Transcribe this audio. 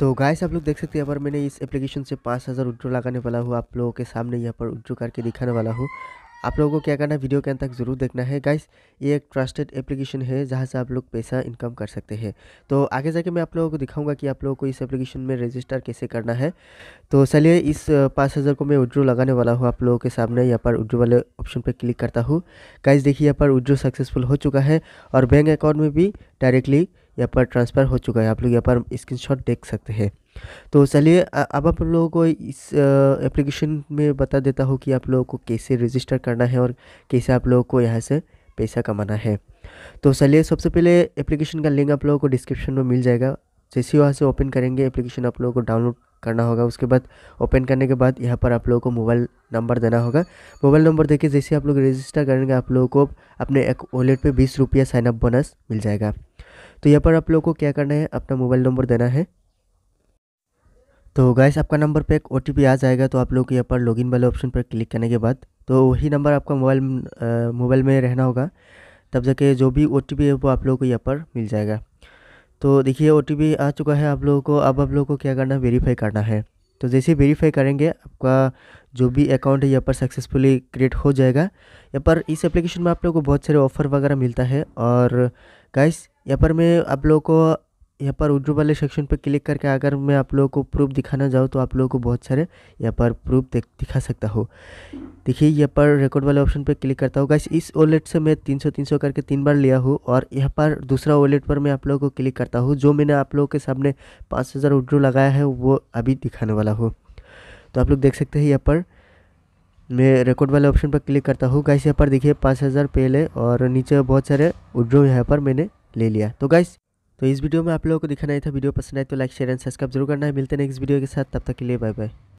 तो गाइस आप लोग देख सकते हैं यहाँ पर मैंने इस एप्लीकेशन से पाँच हज़ार उड्रो लगाने वाला हूँ आप लोगों के सामने यहाँ पर उड्रो करके दिखाने वाला हूँ आप लोगों को क्या करना है वीडियो के अंत तक ज़रूर देखना है गाइस ये एक ट्रस्टेड एप्लीकेशन है जहाँ से आप लोग पैसा इनकम कर सकते हैं तो आगे जाके मैं आप लोगों को दिखाऊंगा कि आप लोगों को इस एप्लीकेशन में रजिस्टर कैसे करना है तो चलिए इस पाँच हज़ार को मैं उड्रो लगाने वाला हूँ आप लोगों के सामने यहाँ पर उड्रो वाले ऑप्शन पर क्लिक करता हूँ गाइस देखिए यहाँ पर उड्रो सक्सेसफुल हो चुका है और बैंक अकाउंट में भी डायरेक्टली यहाँ पर ट्रांसफ़र हो चुका है आप लोग यहाँ पर स्क्रीनशॉट देख सकते हैं तो चलिए अब आप लोगों को इस एप्लीकेशन में बता देता हूँ कि आप लोगों को कैसे रजिस्टर करना है और कैसे आप लोगों को यहाँ से पैसा कमाना है तो चलिए सबसे पहले एप्लीकेशन का लिंक आप लोगों को डिस्क्रिप्शन में मिल जाएगा जैसे वहाँ से ओपन करेंगे एप्लीकेशन आप लोगों को डाउनलोड करना होगा उसके बाद ओपन करने के बाद यहाँ पर आप लोगों को मोबाइल नंबर देना होगा मोबाइल नंबर देके जैसे आप लोग रजिस्टर करेंगे आप लोगों को अपने एक वॉलेट पे बीस रुपया साइनअप बोनस मिल जाएगा तो यहाँ पर आप लोग को क्या करना है अपना मोबाइल नंबर देना है तो गैस आपका नंबर पर एक ओ आ जाएगा तो आप लोग यहाँ पर लॉगिन वाले ऑप्शन पर क्लिक करने के बाद तो वही नंबर आपका मोबाइल मोबाइल में रहना होगा तब जाके जो भी ओ है वो आप लोग को यहाँ पर मिल जाएगा तो देखिए ओ आ चुका है आप लोगों को अब आप लोगों को क्या करना है वेरीफाई करना है तो जैसे वेरीफाई करेंगे आपका जो भी अकाउंट है यहाँ पर सक्सेसफुली क्रिएट हो जाएगा यहाँ पर इस एप्लीकेशन में आप लोगों को बहुत सारे ऑफ़र वगैरह मिलता है और गाइस यहाँ पर मैं आप लोगों को यहाँ पर उड्रो वाले सेक्शन पर क्लिक करके अगर मैं आप लोगों को प्रूफ दिखाना जाऊँ तो आप लोगों को बहुत सारे यहाँ पर प्रूफ दिखा सकता हो देखिए यहाँ पर रिकॉर्ड वाले ऑप्शन पर क्लिक करता हूँ गाइस इस वॉलेट से मैं 300 300 करके तीन बार लिया हूँ और यहाँ पर दूसरा वॉलेट पर मैं आप लोगों को क्लिक करता हूँ जो मैंने आप लोगों के सामने पाँच हज़ार उर्दू लगाया है वो अभी दिखाने वाला हो तो आप लोग देख सकते हैं यहाँ पर मैं रिकॉर्ड वाले ऑप्शन पर क्लिक करता हूँ गाइस यहाँ पर देखिए पाँच हज़ार पहले और नीचे बहुत सारे उड्रो यहाँ पर मैंने ले लिया तो गाइस तो इस वीडियो में आप लोगों को दिखाना था वीडियो पसंद आए तो लाइक शेयर एंड सब्सक्राइब जरूर करना है मिलते हैं नेक्स्ट वीडियो के साथ तब तक के लिए बाय बाय